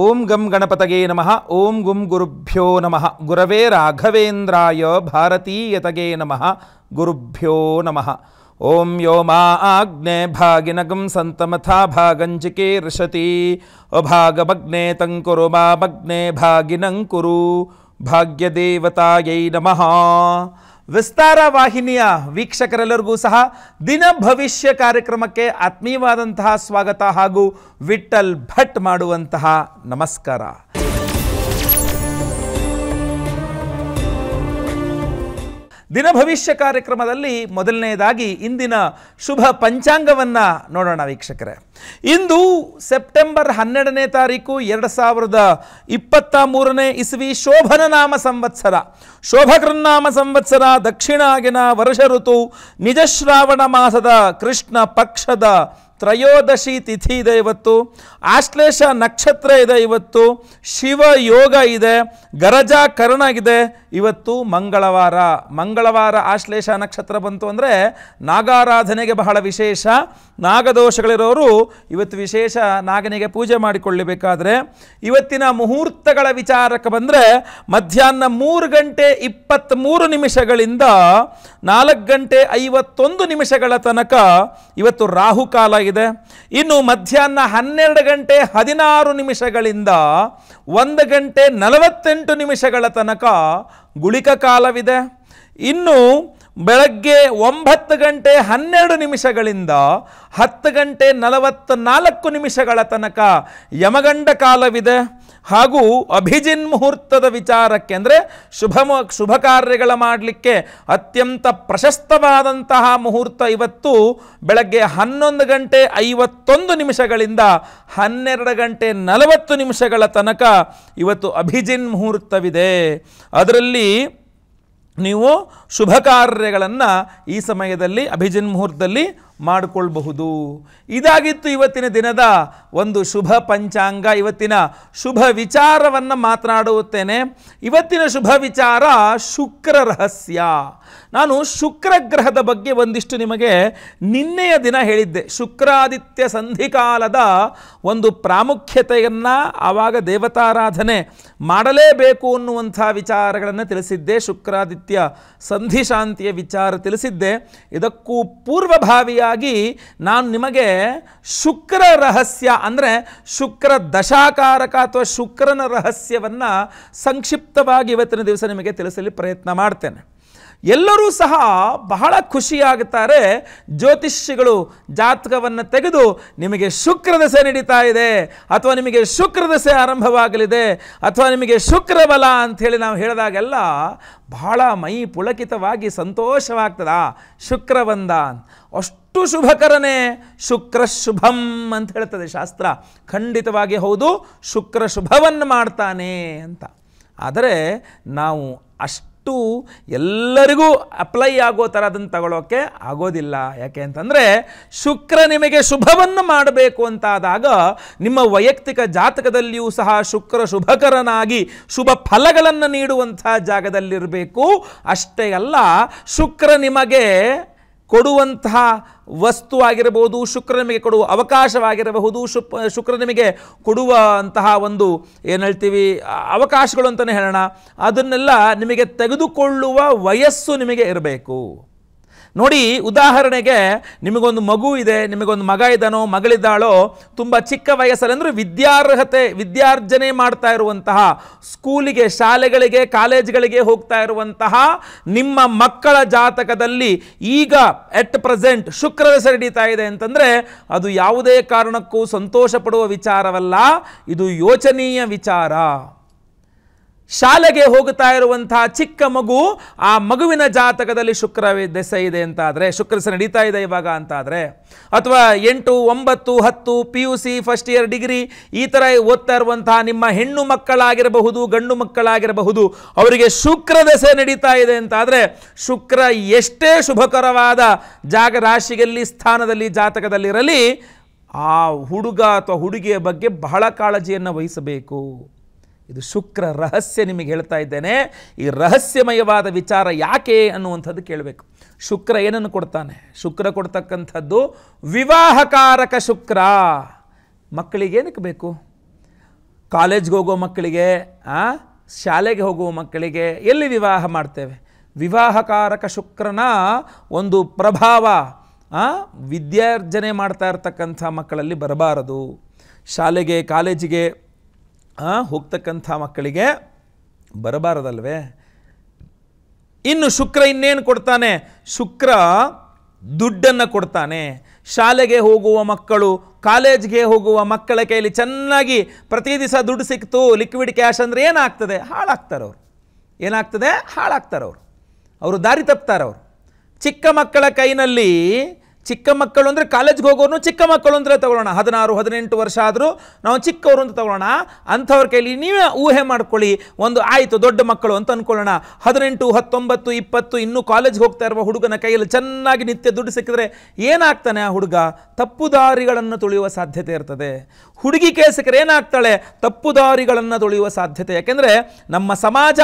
ಓಂ ಗಂ ಗಣಪತಗೆ ನಮಃ ಓಂ ಗುಂ ಗುರುಭ್ಯೋ ನಮಃ ಗುರವೇ ರಾಘವೇಂದ್ರಾಯ ಭಾರತೀಯತಗೆ ನಮಃ ಗುರುಭ್ಯೋ ನಮಃ ಓಂ ಯೋಮ ಆಗ್ನೆ ಭಾಗಿನಗಂ ಸಂತಮಥಾ ಭಾಗಂಜಿಕೆ ಋಷತಿ ಅಭಾಗಮಗ್ನೆ ತಂಕುರು ಮಾ ಮಗ್ನೆ ಭಾಗಿನಂಕುರು ಭಾಗ್ಯದೇವತಾಯೈ ನಮಃ ವಿಸ್ತಾರ ವಾಹಿನಿಯ ವೀಕ್ಷಕರೆಲ್ಲರಿಗೂ ಸಹ ದಿನ ಭವಿಷ್ಯ ಕಾರ್ಯಕ್ರಮಕ್ಕೆ ಆತ್ಮೀಯವಾದಂತಹ ಸ್ವಾಗತ ಹಾಗೂ ವಿಠಲ್ ಭಟ್ ಮಾಡುವಂತಹ ನಮಸ್ಕಾರ ದಿನ ಭವಿಷ್ಯ ಕಾರ್ಯಕ್ರಮದಲ್ಲಿ ಮೊದಲನೆಯದಾಗಿ ಇಂದಿನ ಶುಭ ಪಂಚಾಂಗವನ್ನು ನೋಡೋಣ ವೀಕ್ಷಕರೇ ಇಂದು ಸೆಪ್ಟೆಂಬರ್ ಹನ್ನೆರಡನೇ ತಾರೀಕು ಎರಡು ಸಾವಿರದ ಇಪ್ಪತ್ತ ಮೂರನೇ ಶೋಭನ ನಾಮ ಸಂವತ್ಸರ ಶೋಭಕೃನ್ನಾಮ ಸಂವತ್ಸರ ದಕ್ಷಿಣಾಗಿನ ವರ್ಷ ಋತು ನಿಜಶ್ರಾವಣ ಮಾಸದ ಕೃಷ್ಣ ಪಕ್ಷದ ತ್ರಯೋದಶಿ ತಿಥಿ ಇದೆ ಇವತ್ತು ಆಶ್ಲೇಷ ನಕ್ಷತ್ರ ಇದೆ ಇವತ್ತು ಶಿವ ಯೋಗ ಇದೆ ಗರಜಾ ಕರ್ಣ ಇದೆ ಇವತ್ತು ಮಂಗಳವಾರ ಮಂಗಳವಾರ ಆಶ್ಲೇಷ ನಕ್ಷತ್ರ ಬಂತು ಅಂದರೆ ನಾಗಾರಾಧನೆಗೆ ಬಹಳ ವಿಶೇಷ ನಾಗದೋಷಗಳಿರೋರು ಇವತ್ತು ವಿಶೇಷ ನಾಗನಿಗೆ ಪೂಜೆ ಮಾಡಿಕೊಳ್ಳಬೇಕಾದ್ರೆ ಇವತ್ತಿನ ಮುಹೂರ್ತಗಳ ವಿಚಾರಕ್ಕೆ ಬಂದರೆ ಮಧ್ಯಾಹ್ನ ಮೂರು ಗಂಟೆ ಇಪ್ಪತ್ತ್ಮೂರು ನಿಮಿಷಗಳಿಂದ ನಾಲ್ಕು ಗಂಟೆ ಐವತ್ತೊಂದು ನಿಮಿಷಗಳ ತನಕ ಇವತ್ತು ರಾಹುಕಾಲ ಇದೆ ಇನ್ನು ಮಧ್ಯಾಹ್ನ ಹನ್ನೆರಡು ಗಂಟೆ ಹದಿನಾರು ನಿಮಿಷಗಳಿಂದ ಒಂದು ಗಂಟೆ ನಲವತ್ತೆಂಟು ನಿಮಿಷಗಳ ತನಕ ಗುಳಿಕ ಕಾಲವಿದೆ ಇನ್ನು ಬೆಳಗ್ಗೆ ಒಂಬತ್ತು ಗಂಟೆ ಹನ್ನೆರಡು ನಿಮಿಷಗಳಿಂದ ಹತ್ತು ಗಂಟೆ ನಲವತ್ತ ನಾಲ್ಕು ನಿಮಿಷಗಳ ತನಕ ಯಮಗಂಡ ಕಾಲವಿದೆ ಹಾಗೂ ಅಭಿಜಿನ್ ಮುಹೂರ್ತದ ವಿಚಾರಕ್ಕೆ ಅಂದರೆ ಶುಭ ಶುಭ ಕಾರ್ಯಗಳ ಮಾಡಲಿಕ್ಕೆ ಅತ್ಯಂತ ಪ್ರಶಸ್ತವಾದಂತಹ ಮುಹೂರ್ತ ಇವತ್ತು ಬೆಳಗ್ಗೆ ಹನ್ನೊಂದು ಗಂಟೆ ಐವತ್ತೊಂದು ನಿಮಿಷಗಳಿಂದ ಹನ್ನೆರಡು ಗಂಟೆ ನಲವತ್ತು ನಿಮಿಷಗಳ ತನಕ ಇವತ್ತು ಅಭಿಜಿನ್ ಮುಹೂರ್ತವಿದೆ ಅದರಲ್ಲಿ ನೀವು ಶುಭ ಕಾರ್ಯಗಳನ್ನು ಈ ಸಮಯದಲ್ಲಿ ಅಭಿಜಿನ್ ಮುಹೂರ್ತದಲ್ಲಿ ಮಾಡಿಕೊಳ್ಬಹುದು ಇದಾಗಿತ್ತು ಇವತ್ತಿನ ದಿನದ ಒಂದು ಶುಭ ಪಂಚಾಂಗ ಇವತ್ತಿನ ಶುಭ ವಿಚಾರವನ್ನು ಮಾತನಾಡುತ್ತೇನೆ ಇವತ್ತಿನ ಶುಭ ವಿಚಾರ ಶುಕ್ರ ರಹಸ್ಯ ನಾನು ಶುಕ್ರ ಗ್ರಹದ ಬಗ್ಗೆ ಒಂದಿಷ್ಟು ನಿಮಗೆ ನಿನ್ನೆಯ ದಿನ ಹೇಳಿದ್ದೆ ಶುಕ್ರಾದಿತ್ಯ ಸಂಧಿಕಾಲದ ಒಂದು ಪ್ರಾಮುಖ್ಯತೆಯನ್ನು ಆವಾಗ ದೇವತಾರಾಧನೆ ಮಾಡಲೇಬೇಕು ಅನ್ನುವಂಥ ವಿಚಾರಗಳನ್ನು ತಿಳಿಸಿದ್ದೆ ಶುಕ್ರಾದಿತ್ಯ ಸಂಧಿಶಾಂತಿಯ ವಿಚಾರ ತಿಳಿಸಿದ್ದೆ ಇದಕ್ಕೂ ಪೂರ್ವಭಾವಿಯಾಗಿ ನಾನು ನಿಮಗೆ ಶುಕ್ರ ರಹಸ್ಯ ಅಂದರೆ ಶುಕ್ರ ದಶಾಕಾರಕ ಅಥವಾ ಶುಕ್ರನ ರಹಸ್ಯವನ್ನು ಸಂಕ್ಷಿಪ್ತವಾಗಿ ಇವತ್ತಿನ ದಿವಸ ನಿಮಗೆ ತಿಳಿಸಲು ಪ್ರಯತ್ನ ಮಾಡ್ತೇನೆ ಎಲ್ಲರೂ ಸಹ ಬಹಳ ಖುಷಿಯಾಗುತ್ತಾರೆ ಜ್ಯೋತಿಷ್ಯಗಳು ಜಾತಕವನ್ನು ತೆಗೆದು ನಿಮಗೆ ಶುಕ್ರ ದಸೆ ನಡೀತಾ ಇದೆ ಅಥವಾ ನಿಮಗೆ ಶುಕ್ರ ದಸೆ ಆರಂಭವಾಗಲಿದೆ ಅಥವಾ ನಿಮಗೆ ಶುಕ್ರ ಬಲ ಅಂಥೇಳಿ ನಾವು ಹೇಳಿದಾಗೆಲ್ಲ ಬಹಳ ಮೈ ಪುಳಕಿತವಾಗಿ ಸಂತೋಷವಾಗ್ತದ ಶುಕ್ರವಂದ ಅಷ್ಟು ಶುಭಕರನೇ ಶುಕ್ರ ಶುಭಂ ಅಂತ ಹೇಳ್ತದೆ ಶಾಸ್ತ್ರ ಖಂಡಿತವಾಗಿ ಹೌದು ಶುಕ್ರ ಶುಭವನ್ನು ಮಾಡ್ತಾನೆ ಅಂತ ಆದರೆ ನಾವು ಅಷ್ಟು ಅಷ್ಟು ಎಲ್ಲರಿಗೂ ಅಪ್ಲೈ ಆಗೋ ಥರ ಅದನ್ನು ತಗೊಳ್ಳೋಕ್ಕೆ ಆಗೋದಿಲ್ಲ ಯಾಕೆ ಅಂತಂದರೆ ಶುಕ್ರ ನಿಮಗೆ ಶುಭವನ್ನು ಮಾಡಬೇಕು ಅಂತಾದಾಗ ನಿಮ್ಮ ವೈಯಕ್ತಿಕ ಜಾತಕದಲ್ಲಿಯೂ ಸಹ ಶುಕ್ರ ಶುಭಕರನಾಗಿ ಶುಭ ಫಲಗಳನ್ನು ನೀಡುವಂಥ ಜಾಗದಲ್ಲಿರಬೇಕು ಅಷ್ಟೇ ಅಲ್ಲ ಶುಕ್ರ ನಿಮಗೆ ಕೊಡುವಂತಹ ವಸ್ತುವಾಗಿರಬಹುದು ಶುಕ್ರ ನಿಮಗೆ ಕೊಡುವ ಅವಕಾಶವಾಗಿರಬಹುದು ಶುಪ್ ಶುಕ್ರ ನಿಮಗೆ ಕೊಡುವಂತಹ ಒಂದು ಏನು ಹೇಳ್ತೀವಿ ಅವಕಾಶಗಳು ಅಂತಲೇ ಹೇಳೋಣ ಅದನ್ನೆಲ್ಲ ನಿಮಗೆ ತೆಗೆದುಕೊಳ್ಳುವ ವಯಸ್ಸು ನಿಮಗೆ ಇರಬೇಕು ನೋಡಿ ಉದಾಹರಣೆಗೆ ನಿಮಗೊಂದು ಮಗು ಇದೆ ನಿಮಗೊಂದು ಮಗ ಇದ್ದಾನೋ ಮಗಳಿದ್ದಾಳೋ ತುಂಬ ಚಿಕ್ಕ ವಯಸ್ಸಲ್ಲಿ ಅಂದರೆ ವಿದ್ಯಾರ್ಹತೆ ವಿದ್ಯಾರ್ಜನೆ ಮಾಡ್ತಾ ಇರುವಂತಹ ಸ್ಕೂಲಿಗೆ ಶಾಲೆಗಳಿಗೆ ಕಾಲೇಜ್ಗಳಿಗೆ ಹೋಗ್ತಾ ಇರುವಂತಹ ನಿಮ್ಮ ಮಕ್ಕಳ ಜಾತಕದಲ್ಲಿ ಈಗ ಎಟ್ ಪ್ರೆಸೆಂಟ್ ಶುಕ್ರದ ಸರಿಡಿತಾ ಇದೆ ಅಂತಂದರೆ ಅದು ಯಾವುದೇ ಕಾರಣಕ್ಕೂ ಸಂತೋಷ ಪಡುವ ವಿಚಾರವಲ್ಲ ಇದು ಯೋಚನೀಯ ವಿಚಾರ ಶಾಲೆಗೆ ಹೋಗುತ್ತಾ ಇರುವಂತಹ ಚಿಕ್ಕ ಮಗು ಆ ಮಗುವಿನ ಜಾತಕದಲ್ಲಿ ಶುಕ್ರ ದೆಸೆ ಇದೆ ಅಂತಾದರೆ ಶುಕ್ರಸ ನಡೀತಾ ಇದೆ ಇವಾಗ ಅಂತಾದರೆ ಅಥವಾ ಎಂಟು ಒಂಬತ್ತು ಹತ್ತು P U C first year degree ಈ ಥರ ಓದ್ತಾ ಇರುವಂತಹ ನಿಮ್ಮ ಹೆಣ್ಣು ಮಕ್ಕಳಾಗಿರಬಹುದು ಗಂಡು ಮಕ್ಕಳಾಗಿರಬಹುದು ಅವರಿಗೆ ಶುಕ್ರ ದೆಸೆ ನಡೀತಾ ಇದೆ ಅಂತಾದರೆ ಶುಕ್ರ ಎಷ್ಟೇ ಶುಭಕರವಾದ ಜಾಗ ರಾಶಿಯಲ್ಲಿ ಸ್ಥಾನದಲ್ಲಿ ಜಾತಕದಲ್ಲಿರಲಿ ಆ ಹುಡುಗ ಅಥವಾ ಹುಡುಗಿಯ ಬಗ್ಗೆ ಬಹಳ ಕಾಳಜಿಯನ್ನು ವಹಿಸಬೇಕು ಇದು ಶುಕ್ರ ರಹಸ್ಯ ನಿಮಗೆ ಹೇಳ್ತಾ ಇದ್ದೇನೆ ಈ ರಹಸ್ಯಮಯವಾದ ವಿಚಾರ ಯಾಕೆ ಅನ್ನುವಂಥದ್ದು ಕೇಳಬೇಕು ಶುಕ್ರ ಏನನ್ನು ಕೊಡ್ತಾನೆ ಶುಕ್ರ ಕೊಡ್ತಕ್ಕಂಥದ್ದು ವಿವಾಹಕಾರಕ ಶುಕ್ರ ಮಕ್ಕಳಿಗೆ ಏನಕ್ಕೆ ಬೇಕು ಕಾಲೇಜ್ಗೆ ಹೋಗೋ ಮಕ್ಕಳಿಗೆ ಶಾಲೆಗೆ ಹೋಗುವ ಮಕ್ಕಳಿಗೆ ಎಲ್ಲಿ ವಿವಾಹ ಮಾಡ್ತೇವೆ ವಿವಾಹಕಾರಕ ಶುಕ್ರನ ಒಂದು ಪ್ರಭಾವ ವಿದ್ಯಾರ್ಜನೆ ಮಾಡ್ತಾ ಇರ್ತಕ್ಕಂಥ ಮಕ್ಕಳಲ್ಲಿ ಬರಬಾರದು ಶಾಲೆಗೆ ಕಾಲೇಜಿಗೆ ಹೋಗ್ತಕ್ಕಂಥ ಮಕ್ಕಳಿಗೆ ಬರಬಾರದಲ್ವೇ ಇನ್ನು ಶುಕ್ರ ಇನ್ನೇನು ಕೊಡ್ತಾನೆ ಶುಕ್ರ ದುಡ್ಡನ್ನು ಕೊಡ್ತಾನೆ ಶಾಲೆಗೆ ಹೋಗುವ ಮಕ್ಕಳು ಕಾಲೇಜ್ಗೆ ಹೋಗುವ ಮಕ್ಕಳ ಕೈಯಲ್ಲಿ ಚೆನ್ನಾಗಿ ಪ್ರತಿ ದಿವಸ ದುಡ್ಡು ಸಿಕ್ತು ಲಿಕ್ವಿಡ್ ಕ್ಯಾಶ್ ಅಂದರೆ ಏನಾಗ್ತದೆ ಹಾಳಾಗ್ತಾರೆ ಅವರು ಏನಾಗ್ತದೆ ಹಾಳಾಗ್ತಾರೆ ಅವರು ಅವರು ದಾರಿ ತಪ್ತಾರೆ ಅವರು ಚಿಕ್ಕ ಮಕ್ಕಳ ಕೈನಲ್ಲಿ ಚಿಕ್ಕ ಮಕ್ಕಳು ಅಂದರೆ ಕಾಲೇಜ್ಗೆ ಹೋಗೋರು ಚಿಕ್ಕ ಮಕ್ಕಳು ಅಂದರೆ ತಗೊಳ್ಳೋಣ ಹದಿನಾರು ಹದಿನೆಂಟು ವರ್ಷ ಆದರೂ ನಾವು ಚಿಕ್ಕವರು ಅಂತ ತಗೊಳ್ಳೋಣ ಅಂಥವ್ರ ಕೈಲಿ ನೀವೇ ಊಹೆ ಮಾಡ್ಕೊಳ್ಳಿ ಒಂದು ಆಯಿತು ದೊಡ್ಡ ಮಕ್ಕಳು ಅಂತ ಅಂದ್ಕೊಳ್ಳೋಣ ಹದಿನೆಂಟು ಹತ್ತೊಂಬತ್ತು ಇಪ್ಪತ್ತು ಇನ್ನೂ ಕಾಲೇಜ್ಗೆ ಹೋಗ್ತಾ ಇರುವ ಹುಡುಗನ ಕೈಯಲ್ಲಿ ಚೆನ್ನಾಗಿ ನಿತ್ಯ ದುಡ್ಡು ಸಿಕ್ಕಿದ್ರೆ ಏನಾಗ್ತಾನೆ ಆ ಹುಡುಗ ತಪ್ಪು ದಾರಿಗಳನ್ನು ತುಳಿಯುವ ಸಾಧ್ಯತೆ ಇರ್ತದೆ ಹುಡುಗಿ ಕೇಸಿಕ್ರೆ ಏನಾಗ್ತಾಳೆ ತಪ್ಪುದಾರಿಗಳನ್ನು ತುಳಿಯುವ ಸಾಧ್ಯತೆ ಯಾಕೆಂದರೆ ನಮ್ಮ ಸಮಾಜ